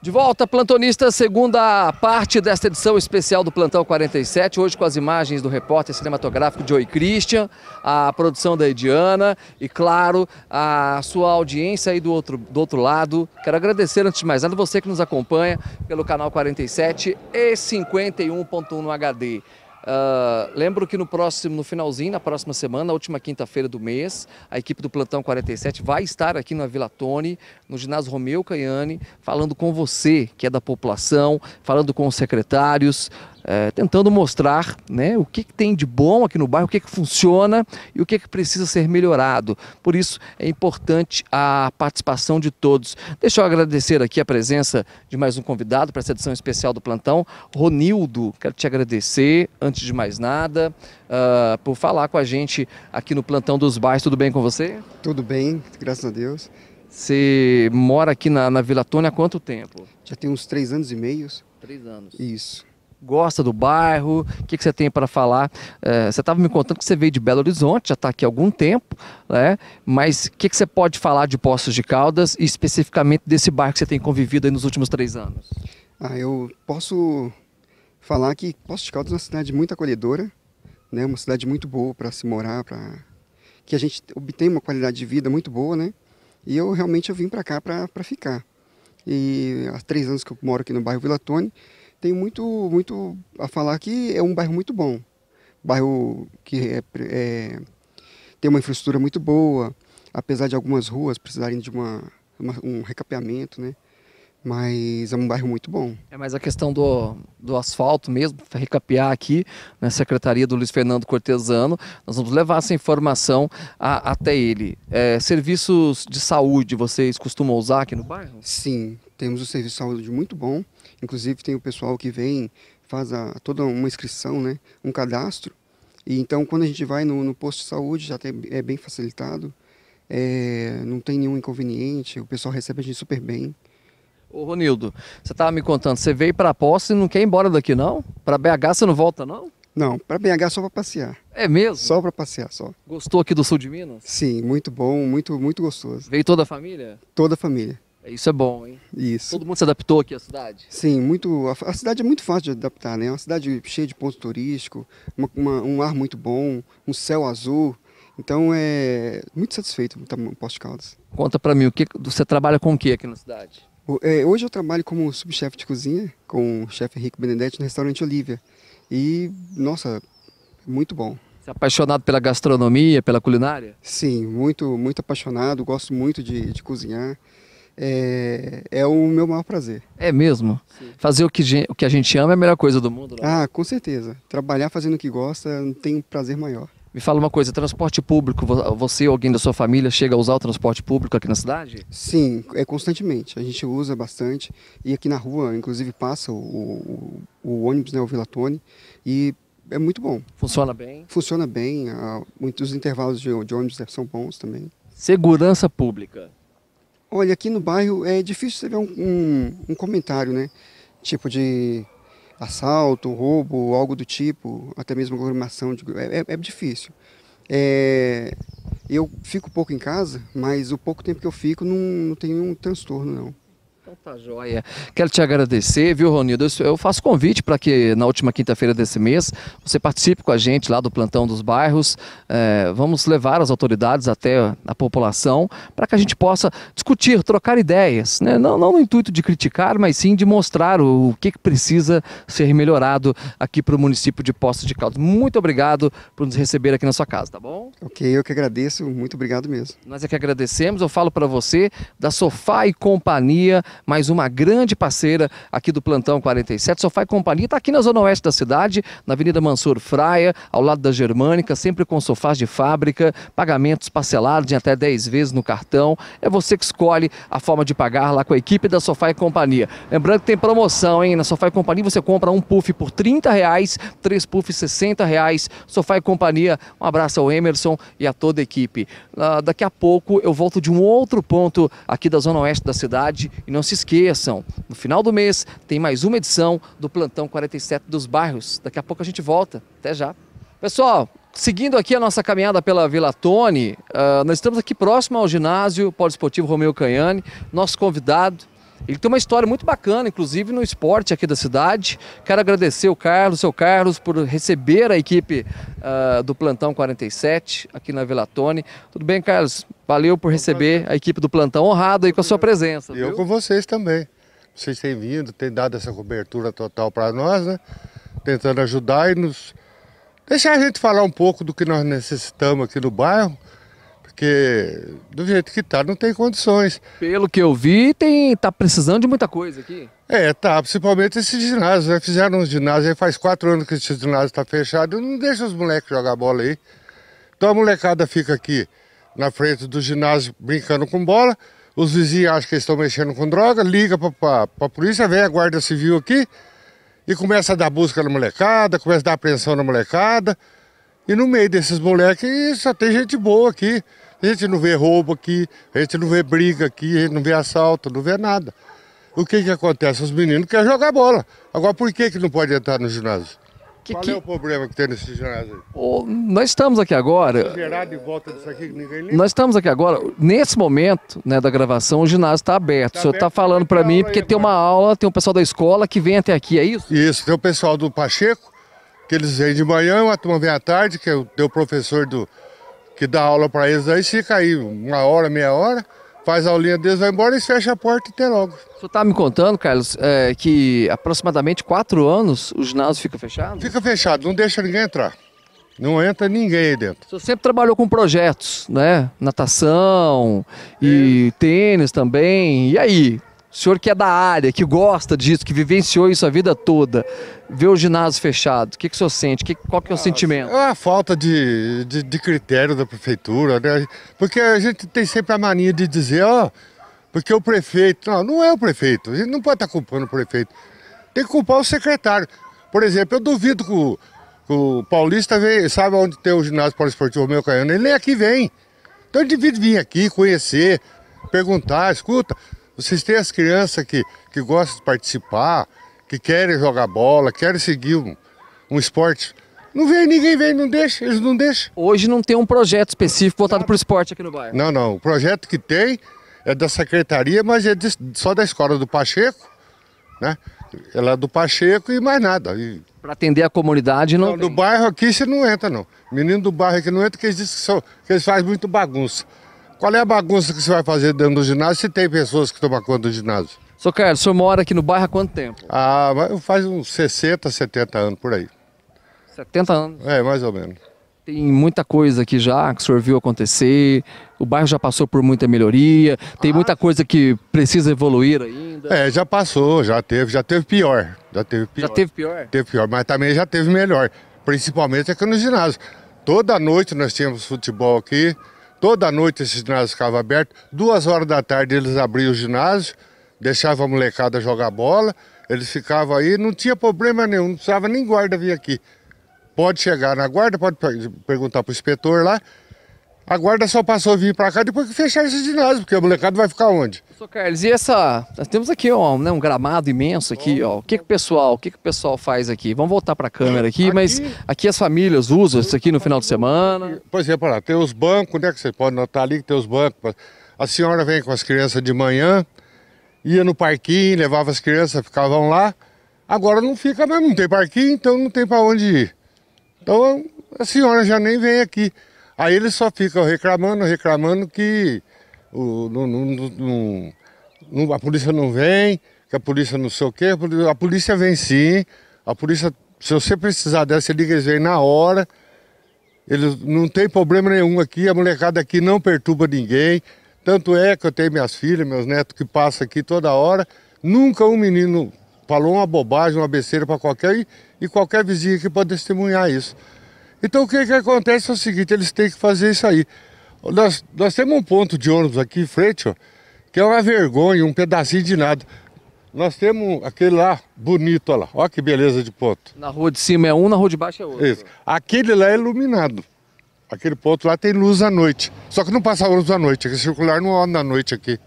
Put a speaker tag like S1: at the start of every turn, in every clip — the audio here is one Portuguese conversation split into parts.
S1: De volta, plantonista, segunda parte desta edição especial do Plantão 47, hoje com as imagens do repórter cinematográfico Joey Christian, a produção da Ediana e, claro, a sua audiência aí do outro, do outro lado. Quero agradecer, antes de mais nada, você que nos acompanha pelo canal 47 e 51.1 no HD. Uh, lembro que no próximo, no finalzinho, na próxima semana, na última quinta-feira do mês, a equipe do Plantão 47 vai estar aqui na Vila Tone, no ginásio Romeu Caiane, falando com você, que é da população, falando com os secretários, é, tentando mostrar né, o que, que, tem de bom aqui no bairro, o que, que funciona e o que, que precisa ser melhorado. Por isso é importante a participação de todos. Deixa eu agradecer aqui a presença de mais um convidado para essa edição especial do plantão, Ronildo. Quero te agradecer, antes de mais nada, uh, por falar com a gente aqui no plantão dos bairros. Tudo bem com você?
S2: Tudo bem, graças a Deus.
S1: Você mora aqui na, na Vila Tônia há quanto tempo?
S2: Já tem uns três anos e meio. Três anos. Isso
S1: gosta do bairro, o que, que você tem para falar? É, você estava me contando que você veio de Belo Horizonte, já está aqui há algum tempo, né? mas o que, que você pode falar de Poços de Caldas e especificamente desse bairro que você tem convivido nos últimos três anos?
S2: Ah, eu posso falar que Poços de Caldas é uma cidade muito acolhedora, né? uma cidade muito boa para se morar, para que a gente obtém uma qualidade de vida muito boa, né? E eu realmente eu vim para cá para ficar. E há três anos que eu moro aqui no bairro Vila Tone, tem muito, muito a falar que é um bairro muito bom. Bairro que é, é, tem uma infraestrutura muito boa, apesar de algumas ruas precisarem de uma, uma, um recapeamento, né? Mas é um bairro muito bom.
S1: É mas a questão do, do asfalto mesmo, para recapear aqui na secretaria do Luiz Fernando Cortesano. Nós vamos levar essa informação a, até ele. É,
S2: serviços de saúde vocês costumam usar aqui no bairro? Sim, temos o um serviço de saúde muito bom, inclusive tem o pessoal que vem, faz a, toda uma inscrição, né, um cadastro. E então, quando a gente vai no, no posto de saúde, já tem, é bem facilitado, é, não tem nenhum inconveniente, o pessoal recebe a gente super bem.
S1: Ô Ronildo, você estava me contando, você veio para a posse e não quer ir embora daqui não? Para BH
S2: você não volta não? Não, para BH só para passear. É mesmo? Só para passear, só. Gostou aqui do sul de Minas? Sim, muito bom, muito muito gostoso. Veio toda a família? Toda a família. Isso é bom, hein? Isso. Todo mundo se adaptou aqui à cidade? Sim, muito. A, a cidade é muito fácil de adaptar, né? É uma cidade cheia de pontos turísticos, um ar muito bom, um céu azul. Então é muito satisfeito com Poços de Caldas. Conta para mim, o que você trabalha com o que aqui na cidade? É, hoje eu trabalho como subchefe de cozinha com o chefe Henrique Benedetti no restaurante Olivia. E, nossa, muito bom.
S1: Você é apaixonado pela gastronomia, pela culinária?
S2: Sim, muito, muito apaixonado. Gosto muito de, de cozinhar é, é o meu maior prazer.
S1: É mesmo? Sim. Fazer o que, o que a gente ama é a melhor coisa do mundo.
S2: Não? Né? Ah, com certeza. Trabalhar fazendo o que gosta não tem um prazer maior.
S1: Me fala uma coisa, transporte público, você ou alguém da sua família chega a usar o transporte público aqui na
S2: cidade? Sim, é constantemente. A gente usa bastante. E aqui na rua, inclusive, passa o, o, o ônibus, né, o Vilatone, e é muito bom. Funciona bem? Funciona bem. Ah, muitos intervalos de, de ônibus são bons também. Segurança pública. Olha, aqui no bairro é difícil você ver um, um, um comentário, né? Tipo de assalto, roubo, algo do tipo, até mesmo aglomeração, de, é, é, é difícil. É, eu fico pouco em casa, mas o pouco tempo que eu fico não, não tem um transtorno, não. Então tá joia.
S1: Quero te agradecer, viu, Ronildo? Eu faço convite para que na última quinta-feira desse mês você participe com a gente lá do plantão dos bairros. É, vamos levar as autoridades até a população para que a gente possa discutir, trocar ideias, né? não, não no intuito de criticar, mas sim de mostrar o, o que, que precisa ser melhorado aqui para o município de Poços de Caldas. Muito obrigado por nos receber aqui na sua casa, tá
S2: bom? Ok, eu que agradeço, muito obrigado mesmo.
S1: Nós é que agradecemos, eu falo para você da Sofá e Companhia mais uma grande parceira aqui do Plantão 47. Sofá e Companhia está aqui na Zona Oeste da cidade, na Avenida Mansur Fraia, ao lado da Germânica, sempre com sofás de fábrica, pagamentos parcelados em até 10 vezes no cartão. É você que escolhe a forma de pagar lá com a equipe da Sofá e Companhia. Lembrando que tem promoção, hein? Na Sofá e Companhia você compra um puff por 30 reais, três puffs 60 reais. Sofá e Companhia, um abraço ao Emerson e a toda a equipe. Uh, daqui a pouco eu volto de um outro ponto aqui da Zona Oeste da cidade e não se esqueçam, no final do mês tem mais uma edição do Plantão 47 dos Bairros. Daqui a pouco a gente volta. Até já. Pessoal, seguindo aqui a nossa caminhada pela Vila Tone, uh, nós estamos aqui próximo ao ginásio Poliesportivo Romeu Canhani. Nosso convidado ele tem uma história muito bacana, inclusive no esporte aqui da cidade. Quero agradecer o Carlos, seu Carlos, por receber a equipe uh, do Plantão 47 aqui na Vila Tone.
S3: Tudo bem, Carlos? Valeu por receber a equipe do Plantão, honrado aí com a sua presença. E eu com vocês também. Vocês têm vindo, têm dado essa cobertura total para nós, né? Tentando ajudar e nos deixar a gente falar um pouco do que nós necessitamos aqui no bairro porque do jeito que tá não tem condições. Pelo que eu vi, tem tá precisando de muita coisa aqui. É, tá, principalmente esse ginásio, né? Fizeram um ginásio aí faz quatro anos que esse ginásio está fechado, não deixa os moleques jogar bola aí. Então a molecada fica aqui na frente do ginásio brincando com bola, os vizinhos acham que estão mexendo com droga, liga pra, pra, pra polícia, vem a guarda civil aqui e começa a dar busca na molecada, começa a dar apreensão na molecada. E no meio desses moleques só tem gente boa aqui. A gente não vê roubo aqui, a gente não vê briga aqui, a gente não vê assalto, não vê nada. O que que acontece? Os meninos querem jogar bola. Agora, por que que não pode entrar no ginásio? Que, Qual é que... é o problema que tem nesse ginásio? Oh, nós estamos aqui agora. Gerado volta disso aqui, ninguém liga.
S1: Nós estamos aqui agora, nesse momento né, da gravação, o ginásio está aberto. Tá o senhor está falando é
S3: para é mim, porque aí, tem uma aula, tem um pessoal da escola que vem até aqui, é isso? Isso, tem o pessoal do Pacheco, que eles vêm de manhã, uma turma vem à tarde, que é o, o professor do, que dá aula para eles aí, fica aí uma hora, meia hora, faz a aulinha deles, vai embora e fecha a porta e até logo.
S1: Você está me contando, Carlos, é, que aproximadamente quatro anos o ginásio fica fechado? Fica
S3: fechado, não deixa ninguém entrar.
S1: Não entra ninguém aí dentro. Você sempre trabalhou com projetos, né? Natação e, e tênis também. E aí? senhor que é da área, que gosta disso, que vivenciou isso a vida toda, ver o ginásio fechado,
S3: o que, que o senhor sente? Que, qual que é o ah, sentimento? É a falta de, de, de, critério da prefeitura, né? Porque a gente tem sempre a mania de dizer, ó, oh, porque o prefeito. Não, não é o prefeito, a gente não pode estar tá culpando o prefeito. Tem que culpar o secretário. Por exemplo, eu duvido que o, que o Paulista vem, sabe onde tem o ginásio poliesportivo meu Caiano, ele nem aqui vem. Então ele devia vir aqui, conhecer, perguntar, escuta, vocês têm as crianças que, que gostam de participar, que querem jogar bola, querem seguir um, um esporte. Não vem, ninguém vem, não deixa, eles não deixam. Hoje não tem um projeto específico voltado para o esporte aqui no bairro. Não, não. O projeto que tem é da secretaria, mas é de, só da escola do Pacheco, né? Ela é do Pacheco e mais nada. E... Para atender a comunidade não. do bairro aqui você não entra, não. Menino do bairro aqui não entra, porque eles dizem que, são, que eles fazem muito bagunça. Qual é a bagunça que você vai fazer dentro do ginásio se tem pessoas que tomam conta do ginásio? Sr. Carlos, o senhor mora aqui no bairro há quanto tempo? Ah, faz uns 60, 70 anos por aí.
S1: 70 anos? É, mais ou menos. Tem muita coisa aqui já que o senhor viu acontecer,
S3: o bairro já passou por muita melhoria, tem ah. muita coisa que precisa evoluir ainda. É, já passou, já teve, já teve pior. Já teve pior. Já teve pior? Teve pior, mas também já teve melhor, principalmente aqui no ginásio. Toda noite nós tínhamos futebol aqui, Toda noite esse ginásio ficava aberto. Duas horas da tarde eles abriam o ginásio, deixavam a molecada jogar bola. Eles ficavam aí, não tinha problema nenhum, não precisava nem guarda vir aqui. Pode chegar na guarda, pode perguntar para o inspetor lá. A guarda só passou a vir para cá depois que fecharam esse ginásio, porque a molecada vai ficar onde? Professor Carlos, e essa. Nós temos
S1: aqui ó, né, um gramado imenso aqui, ó. O que, que o pessoal, o que, que o pessoal faz aqui? Vamos voltar para a câmera
S3: aqui, aqui, mas aqui as famílias usam isso aqui no final de semana. Pois é, para tem os bancos, né? Que você pode notar ali que tem os bancos. A senhora vem com as crianças de manhã, ia no parquinho, levava as crianças, ficavam lá. Agora não fica mesmo, não tem parquinho, então não tem para onde ir. Então a senhora já nem vem aqui. Aí eles só ficam reclamando, reclamando que o, a polícia não vem, que a polícia não sei o quê. A polícia vem sim, a polícia, se você precisar dela, você liga, eles vêm na hora. Eles não tem problema nenhum aqui, a molecada aqui não perturba ninguém. Tanto é que eu tenho minhas filhas, meus netos que passam aqui toda hora. Nunca um menino falou uma bobagem, uma besteira para qualquer e qualquer vizinho que pode testemunhar isso. Então o que, que acontece é o seguinte, eles têm que fazer isso aí. Nós, nós temos um ponto de ônibus aqui em frente, ó, que é uma vergonha, um pedacinho de nada. Nós temos aquele lá, bonito, olha lá. Olha que beleza de ponto. Na rua de cima é um, na rua de baixo é outro. Isso. Aquele lá é iluminado. Aquele ponto lá tem luz à noite. Só que não passa ônibus à noite, Aquele é circular não anda à noite aqui.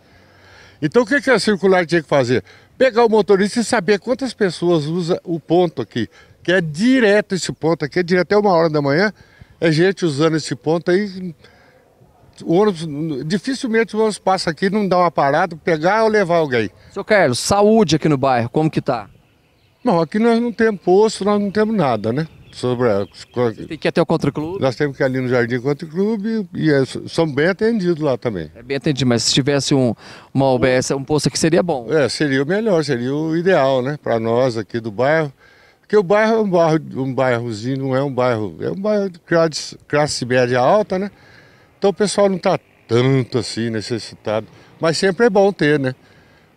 S3: Então o que, que a circular tinha que fazer? Pegar o motorista e saber quantas pessoas usa o ponto aqui. Que é direto esse ponto aqui, é direto até uma hora da manhã. É gente usando esse ponto aí o ônibus, dificilmente o ônibus passa aqui não dá uma parada, pegar ou levar alguém. Seu Carlos, saúde aqui no bairro, como que tá? Não, aqui nós não temos posto, nós não temos nada, né? Sobre a... Tem que ir até o Contra Clube? Nós temos que ir ali no Jardim Contra Clube e é, somos bem atendidos lá também. É bem atendido, mas se tivesse um, uma UBS, um posto aqui seria bom. É, seria o melhor, seria o ideal, né? Para nós aqui do bairro. Porque o bairro é um, bairro, um bairrozinho, não é um bairro. É um bairro de classe média alta, né? Então o pessoal não está tanto assim necessitado, mas sempre é bom ter, né?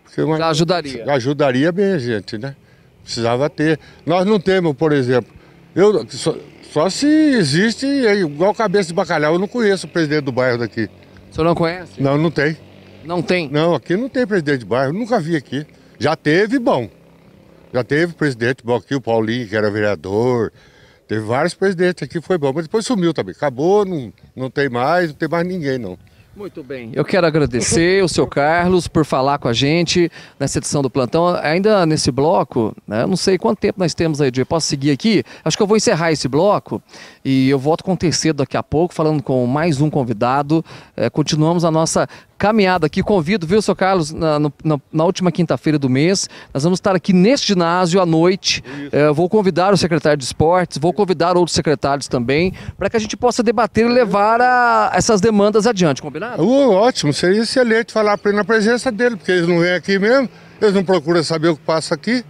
S3: Porque uma, ajudaria. Ajudaria bem a gente, né? Precisava ter. Nós não temos, por exemplo, eu só, só se existe igual cabeça de bacalhau, eu não conheço o presidente do bairro daqui. O senhor não conhece? Não, não tem. Não tem? Não, aqui não tem presidente de bairro, nunca vi aqui. Já teve bom. Já teve presidente bom aqui, o Paulinho, que era vereador, Teve vários presidentes aqui, foi bom, mas depois sumiu também. Acabou, não, não tem mais, não tem mais ninguém, não.
S1: Muito bem. Eu quero agradecer
S3: o seu Carlos por falar com a gente nessa
S1: edição do plantão. Ainda nesse bloco, né, não sei quanto tempo nós temos aí, Edir. Posso seguir aqui? Acho que eu vou encerrar esse bloco e eu volto com o terceiro daqui a pouco, falando com mais um convidado. É, continuamos a nossa caminhada aqui. Convido, viu, seu Carlos, na, no, na, na última quinta-feira do mês. Nós vamos estar aqui neste ginásio à noite. É, vou convidar o secretário de esportes, vou convidar outros secretários também, para que a gente possa debater e levar a, essas demandas
S3: adiante, combinado? Uh, ótimo, seria excelente falar para ele na presença dele, porque eles não vêm aqui mesmo, eles não procuram saber o que passa aqui.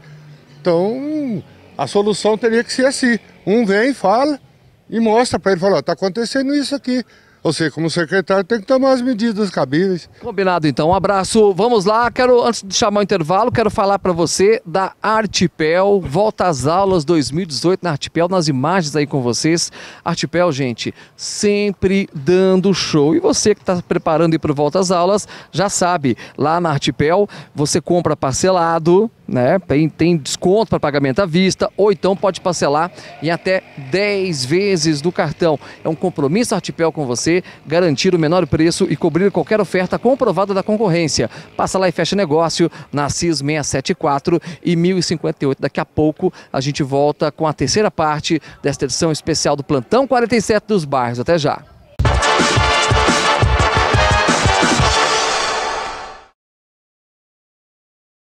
S3: Então, a solução teria que ser assim. Um vem, fala e mostra para ele, fala, está acontecendo isso aqui. Você, como secretário, tem que tomar as medidas cabíveis.
S1: Combinado, então. Um abraço. Vamos lá. Quero, antes de chamar o intervalo, quero falar para você da Artipel. Volta às aulas 2018 na Artipel, nas imagens aí com vocês. Artipel, gente, sempre dando show. E você que está preparando ir para Volta às Aulas, já sabe, lá na Artipel, você compra parcelado, né? Tem, tem desconto para pagamento à vista, ou então pode parcelar em até 10 vezes do cartão. É um compromisso Artipel com você você garantir o menor preço e cobrir qualquer oferta comprovada da concorrência. Passa lá e fecha negócio na CIS 674 e 1058. Daqui a pouco a gente volta com a terceira parte desta edição especial do Plantão 47 dos Bairros. Até já.